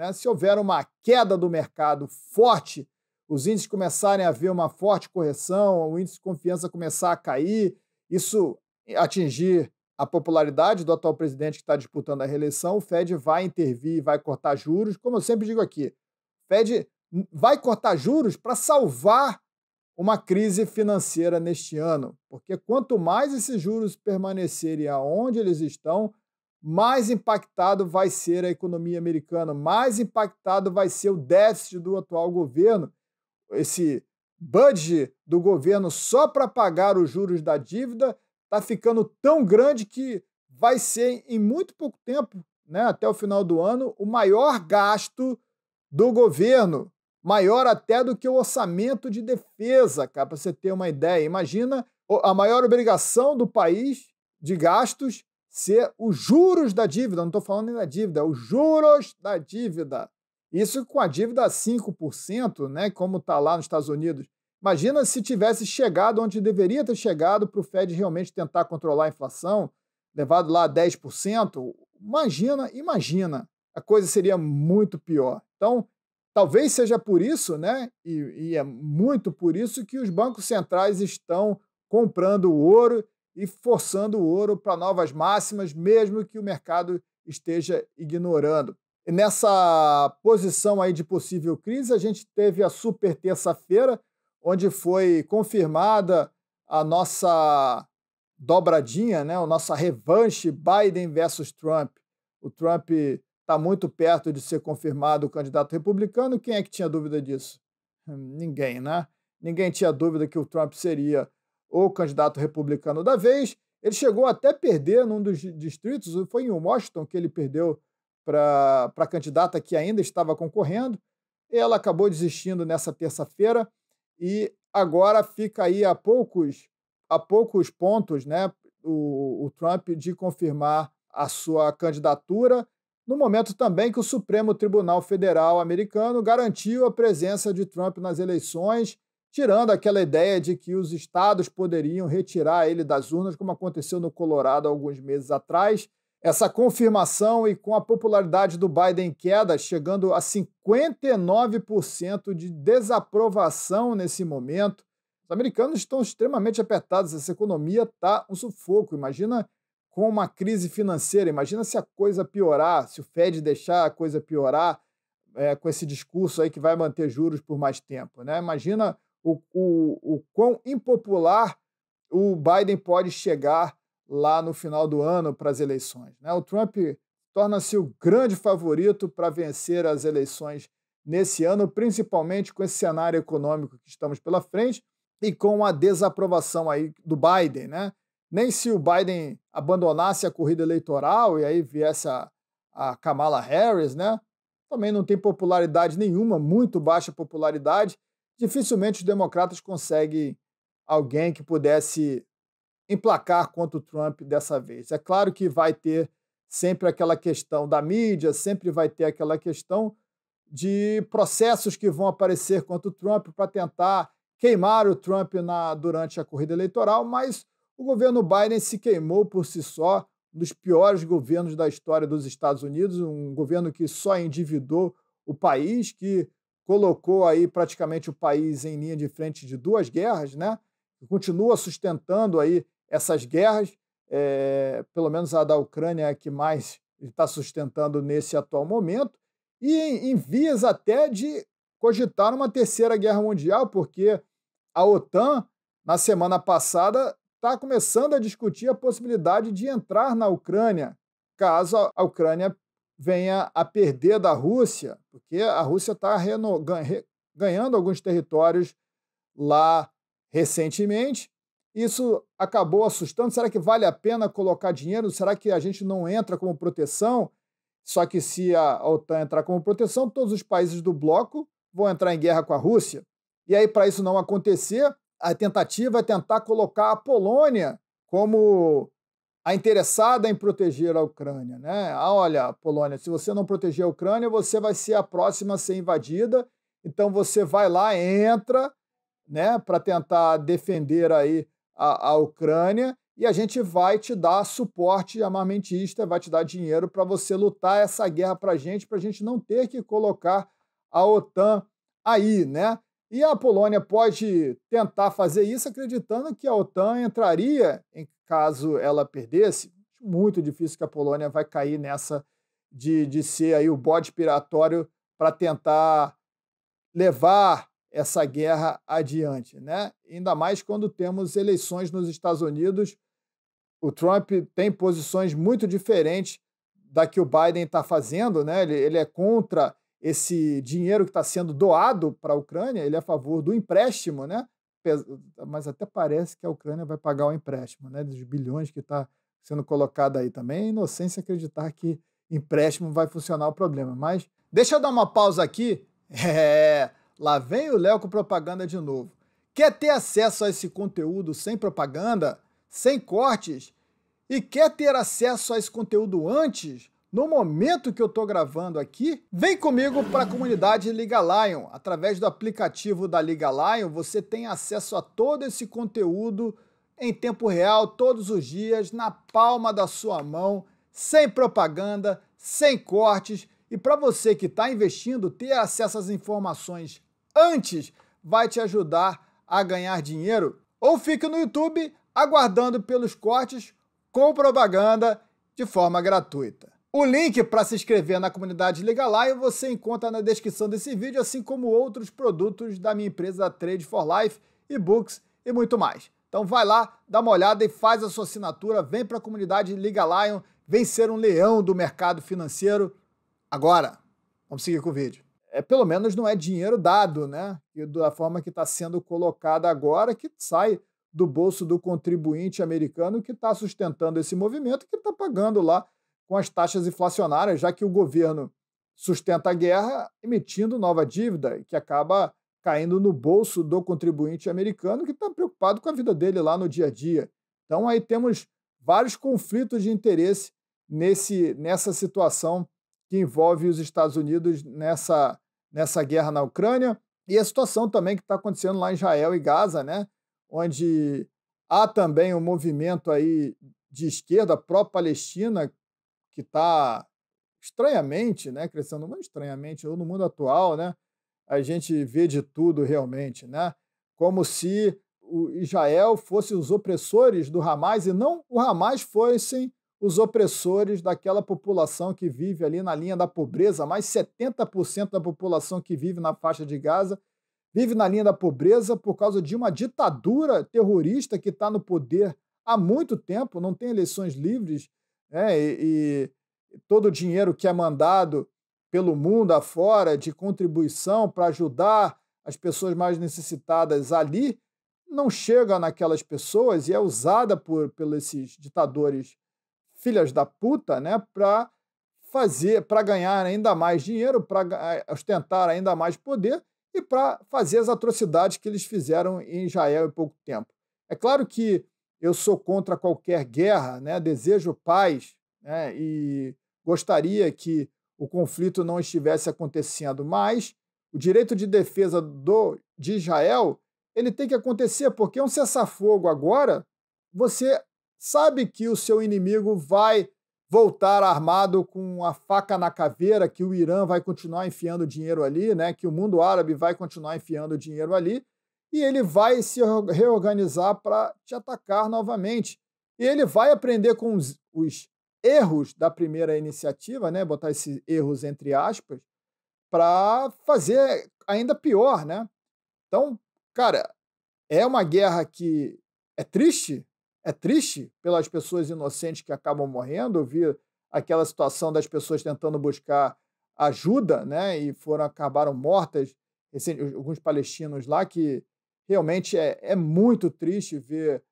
Né? Se houver uma queda do mercado forte, os índices começarem a ver uma forte correção, o índice de confiança começar a cair, isso atingir a popularidade do atual presidente que está disputando a reeleição, o Fed vai intervir, e vai cortar juros. Como eu sempre digo aqui, o Fed vai cortar juros para salvar uma crise financeira neste ano, porque quanto mais esses juros permanecerem aonde eles estão, mais impactado vai ser a economia americana, mais impactado vai ser o déficit do atual governo, esse budget do governo só para pagar os juros da dívida está ficando tão grande que vai ser em muito pouco tempo, né, até o final do ano, o maior gasto do governo, maior até do que o orçamento de defesa, para você ter uma ideia. Imagina a maior obrigação do país de gastos ser os juros da dívida, não estou falando nem da dívida, é os juros da dívida. Isso com a dívida a 5%, né, como está lá nos Estados Unidos. Imagina se tivesse chegado onde deveria ter chegado para o Fed realmente tentar controlar a inflação, levado lá a 10%. Imagina, imagina, a coisa seria muito pior. Então, talvez seja por isso, né? E, e é muito por isso que os bancos centrais estão comprando ouro e forçando o ouro para novas máximas, mesmo que o mercado esteja ignorando. E nessa posição aí de possível crise, a gente teve a super terça-feira, onde foi confirmada a nossa dobradinha, né? a nossa revanche Biden versus Trump. O Trump está muito perto de ser confirmado o candidato republicano. Quem é que tinha dúvida disso? Hum, ninguém, né? Ninguém tinha dúvida que o Trump seria o candidato republicano da vez. Ele chegou até perder num dos distritos, foi em Washington que ele perdeu para a candidata que ainda estava concorrendo. Ela acabou desistindo nessa terça-feira e agora fica aí a poucos, a poucos pontos né, o, o Trump de confirmar a sua candidatura, no momento também que o Supremo Tribunal Federal americano garantiu a presença de Trump nas eleições tirando aquela ideia de que os estados poderiam retirar ele das urnas, como aconteceu no Colorado alguns meses atrás. Essa confirmação e com a popularidade do Biden em queda, chegando a 59% de desaprovação nesse momento, os americanos estão extremamente apertados, essa economia está um sufoco. Imagina com uma crise financeira, imagina se a coisa piorar, se o Fed deixar a coisa piorar é, com esse discurso aí que vai manter juros por mais tempo. Né? Imagina o, o, o quão impopular o Biden pode chegar lá no final do ano para as eleições. Né? O Trump torna-se o grande favorito para vencer as eleições nesse ano, principalmente com esse cenário econômico que estamos pela frente e com a desaprovação aí do Biden, né? Nem se o Biden abandonasse a corrida eleitoral e aí viesse a, a Kamala Harris, né? Também não tem popularidade nenhuma, muito baixa popularidade, dificilmente os democratas conseguem alguém que pudesse emplacar contra o Trump dessa vez. É claro que vai ter sempre aquela questão da mídia, sempre vai ter aquela questão de processos que vão aparecer contra o Trump para tentar queimar o Trump na, durante a corrida eleitoral, mas o governo Biden se queimou por si só, um dos piores governos da história dos Estados Unidos, um governo que só endividou o país, que colocou aí praticamente o país em linha de frente de duas guerras, né? Continua sustentando aí essas guerras, é, pelo menos a da Ucrânia é a que mais está sustentando nesse atual momento, e em, em vias até de cogitar uma terceira guerra mundial, porque a OTAN, na semana passada, está começando a discutir a possibilidade de entrar na Ucrânia, caso a Ucrânia venha a perder da Rússia, porque a Rússia está ganhando alguns territórios lá recentemente. Isso acabou assustando. Será que vale a pena colocar dinheiro? Será que a gente não entra como proteção? Só que se a OTAN entrar como proteção, todos os países do bloco vão entrar em guerra com a Rússia. E aí, para isso não acontecer, a tentativa é tentar colocar a Polônia como a interessada em proteger a Ucrânia. Né? Ah, olha, Polônia, se você não proteger a Ucrânia, você vai ser a próxima a ser invadida. Então você vai lá, entra, né, para tentar defender aí a, a, Ucrânia e a gente vai te dar suporte armamentista, vai te dar dinheiro para você lutar essa guerra para a gente, para a gente não ter que colocar a OTAN aí, né? E a Polônia pode tentar fazer isso acreditando que a OTAN entraria em caso ela perdesse. Muito difícil que a Polônia vai cair nessa de, de ser aí o bode piratório para tentar levar essa guerra adiante, né? Ainda mais quando temos eleições nos Estados Unidos, o Trump tem posições muito diferentes da que o Biden está fazendo, né? Ele, ele é contra esse dinheiro que está sendo doado para a Ucrânia, ele é a favor do empréstimo, né? Mas até parece que a Ucrânia vai pagar o empréstimo, né? Dos bilhões que está sendo colocado aí também. É inocência acreditar que empréstimo vai funcionar o problema. Mas deixa eu dar uma pausa aqui. É, lá vem o Léo com propaganda de novo. Quer ter acesso a esse conteúdo sem propaganda, sem cortes? E quer ter acesso a esse conteúdo antes? no momento que eu estou gravando aqui, vem comigo para a comunidade Liga Lion. Através do aplicativo da Liga Lion, você tem acesso a todo esse conteúdo em tempo real, todos os dias, na palma da sua mão, sem propaganda, sem cortes. E para você que está investindo, ter acesso às informações antes vai te ajudar a ganhar dinheiro. Ou fique no YouTube aguardando pelos cortes com propaganda de forma gratuita. O link para se inscrever na comunidade Liga Lion você encontra na descrição desse vídeo, assim como outros produtos da minha empresa Trade for Life, e-books e muito mais. Então vai lá, dá uma olhada e faz a sua assinatura, vem para a comunidade Liga Lion, vem ser um leão do mercado financeiro. Agora, vamos seguir com o vídeo. É, pelo menos não é dinheiro dado, né? E da forma que está sendo colocada agora, que sai do bolso do contribuinte americano que está sustentando esse movimento, que está pagando lá com as taxas inflacionárias, já que o governo sustenta a guerra emitindo nova dívida, que acaba caindo no bolso do contribuinte americano que está preocupado com a vida dele lá no dia a dia. Então aí temos vários conflitos de interesse nesse, nessa situação que envolve os Estados Unidos nessa, nessa guerra na Ucrânia e a situação também que está acontecendo lá em Israel e Gaza, né? onde há também um movimento aí de esquerda pró-Palestina que está estranhamente, né, crescendo muito estranhamente, ou no mundo atual, né, a gente vê de tudo realmente, né? Como se o Israel fosse os opressores do Hamas e não o Hamas fossem os opressores daquela população que vive ali na linha da pobreza, mais 70% da população que vive na faixa de Gaza vive na linha da pobreza por causa de uma ditadura terrorista que está no poder há muito tempo, não tem eleições livres, né? e, e todo o dinheiro que é mandado pelo mundo afora de contribuição para ajudar as pessoas mais necessitadas ali não chega naquelas pessoas e é usada por pelos esses ditadores filhas da puta, né, para fazer, para ganhar ainda mais dinheiro, para eh, ostentar ainda mais poder e para fazer as atrocidades que eles fizeram em Israel em pouco tempo. É claro que eu sou contra qualquer guerra, né? desejo paz né? e gostaria que o conflito não estivesse acontecendo, mas o direito de defesa do, de Israel ele tem que acontecer, porque é um cessar-fogo agora, você sabe que o seu inimigo vai voltar armado com a faca na caveira, que o Irã vai continuar enfiando dinheiro ali, né? que o mundo árabe vai continuar enfiando dinheiro ali, e ele vai se reorganizar para te atacar novamente. E ele vai aprender com os, os erros da primeira iniciativa, né? Botar esses erros entre aspas, para fazer ainda pior, né? Então, cara, é uma guerra que é triste, é triste pelas pessoas inocentes que acabam morrendo. Eu vi aquela situação das pessoas tentando buscar ajuda, né? E foram acabaram mortas alguns palestinos lá que realmente é, é muito triste ver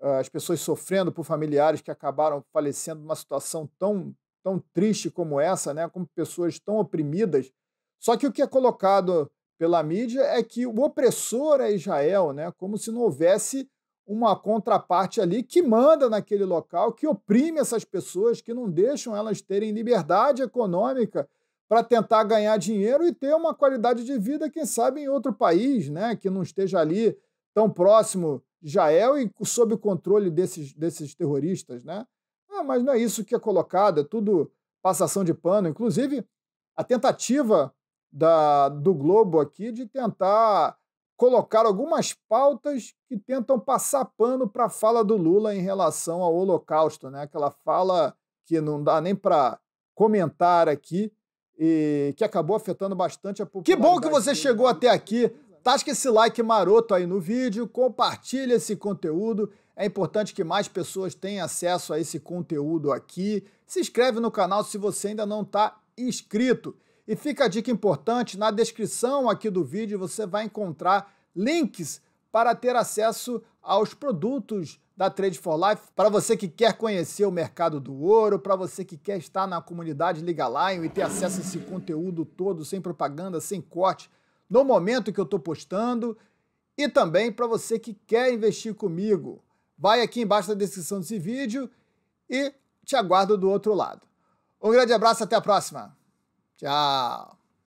uh, as pessoas sofrendo por familiares que acabaram falecendo numa situação tão, tão triste como essa, né? como pessoas tão oprimidas. Só que o que é colocado pela mídia é que o opressor é Israel, né? como se não houvesse uma contraparte ali que manda naquele local, que oprime essas pessoas, que não deixam elas terem liberdade econômica, para tentar ganhar dinheiro e ter uma qualidade de vida, quem sabe, em outro país, né? Que não esteja ali tão próximo de Israel e sob o controle desses, desses terroristas, né? Ah, mas não é isso que é colocado, é tudo passação de pano. Inclusive, a tentativa da, do Globo aqui de tentar colocar algumas pautas que tentam passar pano para a fala do Lula em relação ao Holocausto, né? Aquela fala que não dá nem para comentar aqui, e que acabou afetando bastante a população. Que bom que você chegou até aqui. Tasca tá, esse like maroto aí no vídeo, compartilha esse conteúdo. É importante que mais pessoas tenham acesso a esse conteúdo aqui. Se inscreve no canal se você ainda não está inscrito. E fica a dica importante, na descrição aqui do vídeo você vai encontrar links para ter acesso aos produtos da Trade for Life, para você que quer conhecer o mercado do ouro, para você que quer estar na comunidade Liga Lion e ter acesso a esse conteúdo todo, sem propaganda, sem corte, no momento que eu estou postando, e também para você que quer investir comigo. Vai aqui embaixo na descrição desse vídeo e te aguardo do outro lado. Um grande abraço, até a próxima. Tchau.